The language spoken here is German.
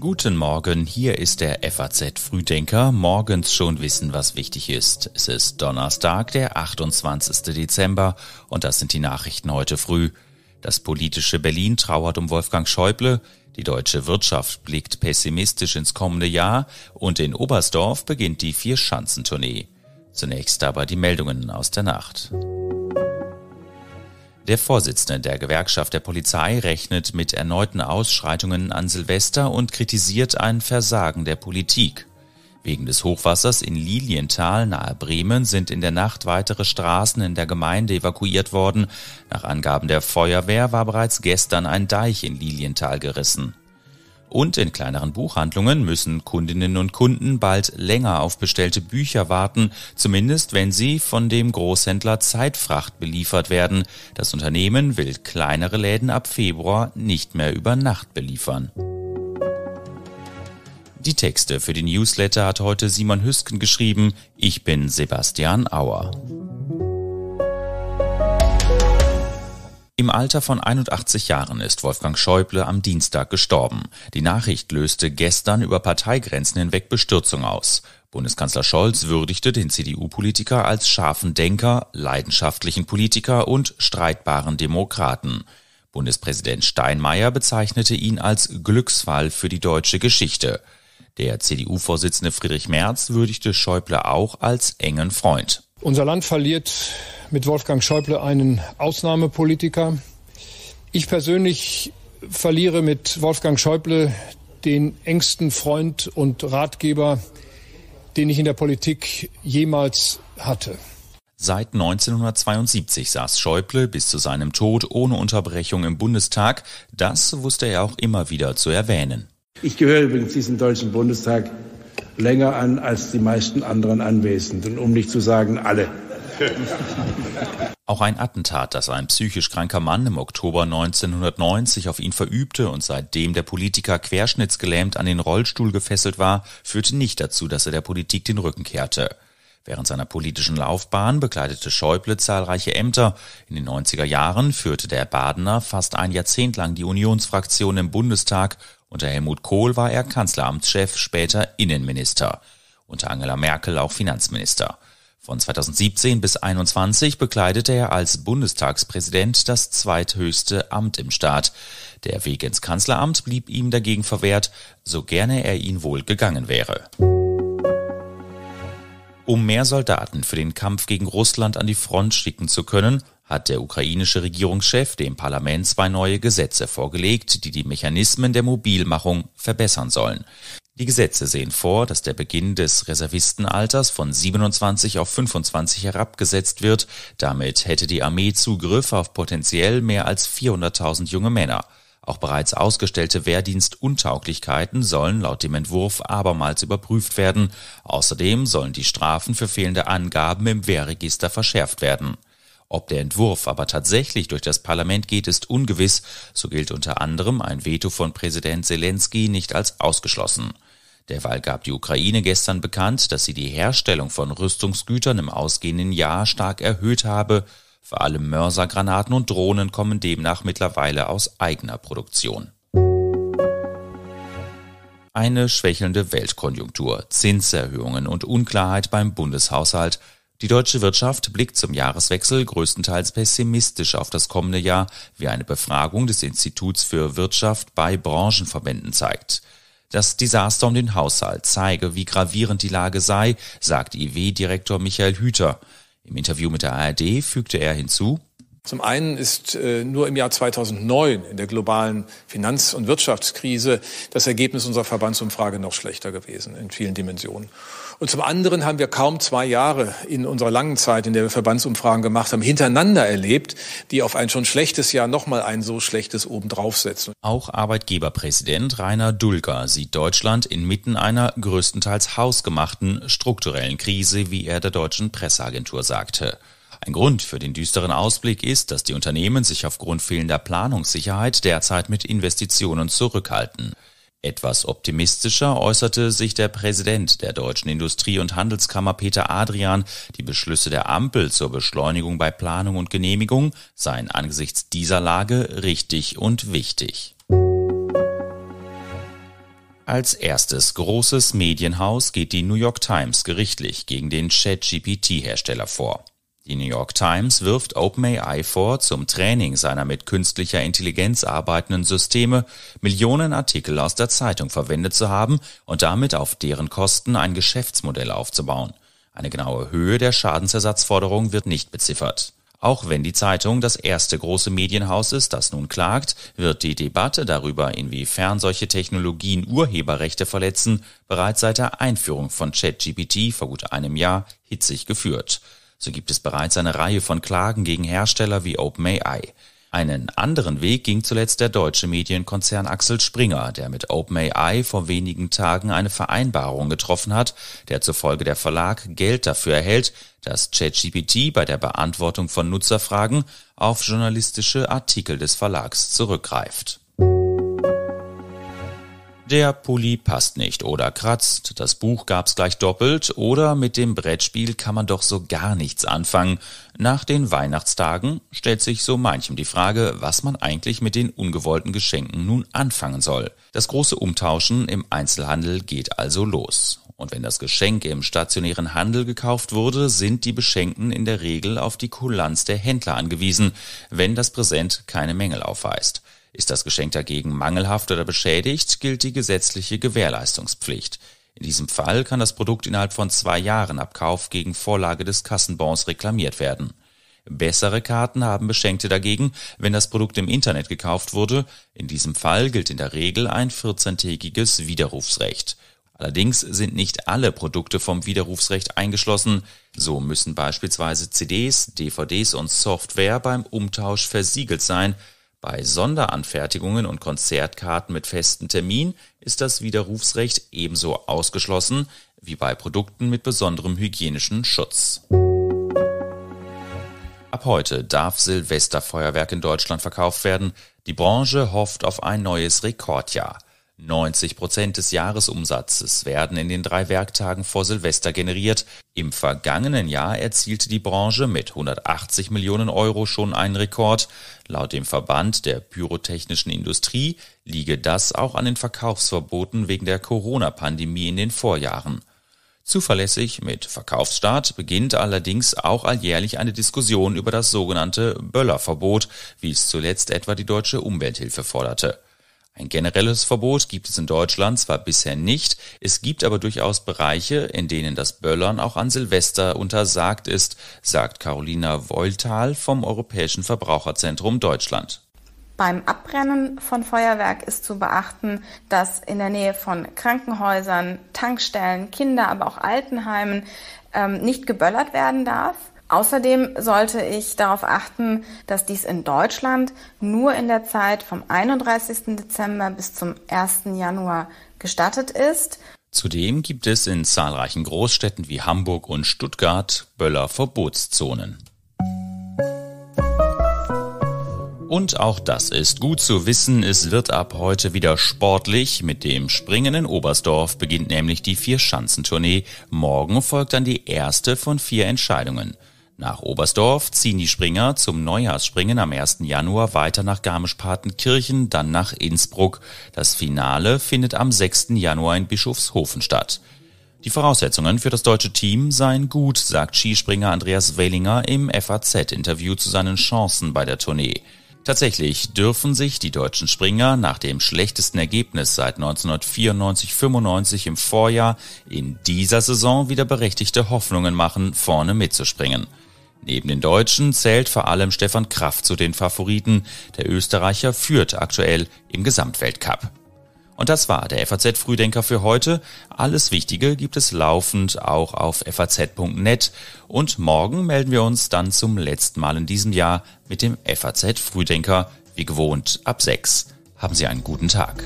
Guten Morgen, hier ist der FAZ Frühdenker. Morgens schon wissen, was wichtig ist. Es ist Donnerstag, der 28. Dezember und das sind die Nachrichten heute früh. Das politische Berlin trauert um Wolfgang Schäuble, die deutsche Wirtschaft blickt pessimistisch ins kommende Jahr und in Oberstdorf beginnt die Vier-Schanzentournee. Zunächst aber die Meldungen aus der Nacht. Der Vorsitzende der Gewerkschaft der Polizei rechnet mit erneuten Ausschreitungen an Silvester und kritisiert ein Versagen der Politik. Wegen des Hochwassers in Lilienthal nahe Bremen sind in der Nacht weitere Straßen in der Gemeinde evakuiert worden. Nach Angaben der Feuerwehr war bereits gestern ein Deich in Lilienthal gerissen. Und in kleineren Buchhandlungen müssen Kundinnen und Kunden bald länger auf bestellte Bücher warten, zumindest wenn sie von dem Großhändler Zeitfracht beliefert werden. Das Unternehmen will kleinere Läden ab Februar nicht mehr über Nacht beliefern. Die Texte für die Newsletter hat heute Simon Hüsken geschrieben. Ich bin Sebastian Auer. Im Alter von 81 Jahren ist Wolfgang Schäuble am Dienstag gestorben. Die Nachricht löste gestern über Parteigrenzen hinweg Bestürzung aus. Bundeskanzler Scholz würdigte den CDU-Politiker als scharfen Denker, leidenschaftlichen Politiker und streitbaren Demokraten. Bundespräsident Steinmeier bezeichnete ihn als Glücksfall für die deutsche Geschichte. Der CDU-Vorsitzende Friedrich Merz würdigte Schäuble auch als engen Freund. Unser Land verliert mit Wolfgang Schäuble einen Ausnahmepolitiker. Ich persönlich verliere mit Wolfgang Schäuble den engsten Freund und Ratgeber, den ich in der Politik jemals hatte. Seit 1972 saß Schäuble bis zu seinem Tod ohne Unterbrechung im Bundestag. Das wusste er auch immer wieder zu erwähnen. Ich gehöre übrigens diesem Deutschen Bundestag länger an als die meisten anderen Anwesenden, um nicht zu sagen alle. Auch ein Attentat, das ein psychisch kranker Mann im Oktober 1990 auf ihn verübte und seitdem der Politiker querschnittsgelähmt an den Rollstuhl gefesselt war, führte nicht dazu, dass er der Politik den Rücken kehrte. Während seiner politischen Laufbahn bekleidete Schäuble zahlreiche Ämter. In den 90er Jahren führte der Badener fast ein Jahrzehnt lang die Unionsfraktion im Bundestag. Unter Helmut Kohl war er Kanzleramtschef, später Innenminister. Unter Angela Merkel auch Finanzminister. Von 2017 bis 2021 bekleidete er als Bundestagspräsident das zweithöchste Amt im Staat. Der Weg ins Kanzleramt blieb ihm dagegen verwehrt, so gerne er ihn wohl gegangen wäre. Um mehr Soldaten für den Kampf gegen Russland an die Front schicken zu können, hat der ukrainische Regierungschef dem Parlament zwei neue Gesetze vorgelegt, die die Mechanismen der Mobilmachung verbessern sollen. Die Gesetze sehen vor, dass der Beginn des Reservistenalters von 27 auf 25 herabgesetzt wird. Damit hätte die Armee Zugriff auf potenziell mehr als 400.000 junge Männer. Auch bereits ausgestellte Wehrdienstuntauglichkeiten sollen laut dem Entwurf abermals überprüft werden. Außerdem sollen die Strafen für fehlende Angaben im Wehrregister verschärft werden. Ob der Entwurf aber tatsächlich durch das Parlament geht, ist ungewiss. So gilt unter anderem ein Veto von Präsident Zelensky nicht als ausgeschlossen. Derweil gab die Ukraine gestern bekannt, dass sie die Herstellung von Rüstungsgütern im ausgehenden Jahr stark erhöht habe vor allem Mörsergranaten und Drohnen kommen demnach mittlerweile aus eigener Produktion. Eine schwächelnde Weltkonjunktur, Zinserhöhungen und Unklarheit beim Bundeshaushalt. Die deutsche Wirtschaft blickt zum Jahreswechsel größtenteils pessimistisch auf das kommende Jahr, wie eine Befragung des Instituts für Wirtschaft bei Branchenverbänden zeigt. Das Desaster um den Haushalt zeige, wie gravierend die Lage sei, sagt IW-Direktor Michael Hüter. Im Interview mit der ARD fügte er hinzu, zum einen ist äh, nur im Jahr 2009 in der globalen Finanz- und Wirtschaftskrise das Ergebnis unserer Verbandsumfrage noch schlechter gewesen in vielen Dimensionen. Und zum anderen haben wir kaum zwei Jahre in unserer langen Zeit, in der wir Verbandsumfragen gemacht haben, hintereinander erlebt, die auf ein schon schlechtes Jahr nochmal ein so schlechtes obendrauf setzen. Auch Arbeitgeberpräsident Rainer Dulger sieht Deutschland inmitten einer größtenteils hausgemachten strukturellen Krise, wie er der deutschen Presseagentur sagte. Ein Grund für den düsteren Ausblick ist, dass die Unternehmen sich aufgrund fehlender Planungssicherheit derzeit mit Investitionen zurückhalten. Etwas optimistischer äußerte sich der Präsident der Deutschen Industrie- und Handelskammer Peter Adrian, die Beschlüsse der Ampel zur Beschleunigung bei Planung und Genehmigung seien angesichts dieser Lage richtig und wichtig. Als erstes großes Medienhaus geht die New York Times gerichtlich gegen den ChatGPT-Hersteller vor. Die New York Times wirft OpenAI vor, zum Training seiner mit künstlicher Intelligenz arbeitenden Systeme Millionen Artikel aus der Zeitung verwendet zu haben und damit auf deren Kosten ein Geschäftsmodell aufzubauen. Eine genaue Höhe der Schadensersatzforderung wird nicht beziffert. Auch wenn die Zeitung das erste große Medienhaus ist, das nun klagt, wird die Debatte darüber, inwiefern solche Technologien Urheberrechte verletzen, bereits seit der Einführung von ChatGPT vor gut einem Jahr hitzig geführt. So gibt es bereits eine Reihe von Klagen gegen Hersteller wie OpenAI. Einen anderen Weg ging zuletzt der deutsche Medienkonzern Axel Springer, der mit OpenAI vor wenigen Tagen eine Vereinbarung getroffen hat, der zufolge der Verlag Geld dafür erhält, dass ChatGPT bei der Beantwortung von Nutzerfragen auf journalistische Artikel des Verlags zurückgreift. Der Pulli passt nicht oder kratzt, das Buch gab's gleich doppelt oder mit dem Brettspiel kann man doch so gar nichts anfangen. Nach den Weihnachtstagen stellt sich so manchem die Frage, was man eigentlich mit den ungewollten Geschenken nun anfangen soll. Das große Umtauschen im Einzelhandel geht also los. Und wenn das Geschenk im stationären Handel gekauft wurde, sind die Beschenkten in der Regel auf die Kulanz der Händler angewiesen, wenn das Präsent keine Mängel aufweist. Ist das Geschenk dagegen mangelhaft oder beschädigt, gilt die gesetzliche Gewährleistungspflicht. In diesem Fall kann das Produkt innerhalb von zwei Jahren ab Kauf gegen Vorlage des Kassenbons reklamiert werden. Bessere Karten haben Beschenkte dagegen, wenn das Produkt im Internet gekauft wurde. In diesem Fall gilt in der Regel ein 14-tägiges Widerrufsrecht. Allerdings sind nicht alle Produkte vom Widerrufsrecht eingeschlossen. So müssen beispielsweise CDs, DVDs und Software beim Umtausch versiegelt sein, bei Sonderanfertigungen und Konzertkarten mit festem Termin ist das Widerrufsrecht ebenso ausgeschlossen wie bei Produkten mit besonderem hygienischen Schutz. Ab heute darf Silvesterfeuerwerk in Deutschland verkauft werden. Die Branche hofft auf ein neues Rekordjahr. 90 Prozent des Jahresumsatzes werden in den drei Werktagen vor Silvester generiert. Im vergangenen Jahr erzielte die Branche mit 180 Millionen Euro schon einen Rekord. Laut dem Verband der pyrotechnischen Industrie liege das auch an den Verkaufsverboten wegen der Corona-Pandemie in den Vorjahren. Zuverlässig mit Verkaufsstart beginnt allerdings auch alljährlich eine Diskussion über das sogenannte Böllerverbot, wie es zuletzt etwa die deutsche Umwelthilfe forderte. Ein generelles Verbot gibt es in Deutschland zwar bisher nicht, es gibt aber durchaus Bereiche, in denen das Böllern auch an Silvester untersagt ist, sagt Carolina Wolltal vom Europäischen Verbraucherzentrum Deutschland. Beim Abbrennen von Feuerwerk ist zu beachten, dass in der Nähe von Krankenhäusern, Tankstellen, Kinder, aber auch Altenheimen ähm, nicht geböllert werden darf. Außerdem sollte ich darauf achten, dass dies in Deutschland nur in der Zeit vom 31. Dezember bis zum 1. Januar gestattet ist. Zudem gibt es in zahlreichen Großstädten wie Hamburg und Stuttgart Böller Verbotszonen. Und auch das ist gut zu wissen, es wird ab heute wieder sportlich. Mit dem Springen in Oberstdorf beginnt nämlich die Vier-Schanzentournee. Morgen folgt dann die erste von vier Entscheidungen. Nach Oberstdorf ziehen die Springer zum Neujahrsspringen am 1. Januar weiter nach Garmisch-Partenkirchen, dann nach Innsbruck. Das Finale findet am 6. Januar in Bischofshofen statt. Die Voraussetzungen für das deutsche Team seien gut, sagt Skispringer Andreas Wellinger im FAZ-Interview zu seinen Chancen bei der Tournee. Tatsächlich dürfen sich die deutschen Springer nach dem schlechtesten Ergebnis seit 1994-95 im Vorjahr in dieser Saison wieder berechtigte Hoffnungen machen, vorne mitzuspringen. Neben den Deutschen zählt vor allem Stefan Kraft zu den Favoriten. Der Österreicher führt aktuell im Gesamtweltcup. Und das war der FAZ Frühdenker für heute. Alles Wichtige gibt es laufend auch auf faz.net. Und morgen melden wir uns dann zum letzten Mal in diesem Jahr mit dem FAZ Frühdenker, wie gewohnt ab 6. Haben Sie einen guten Tag.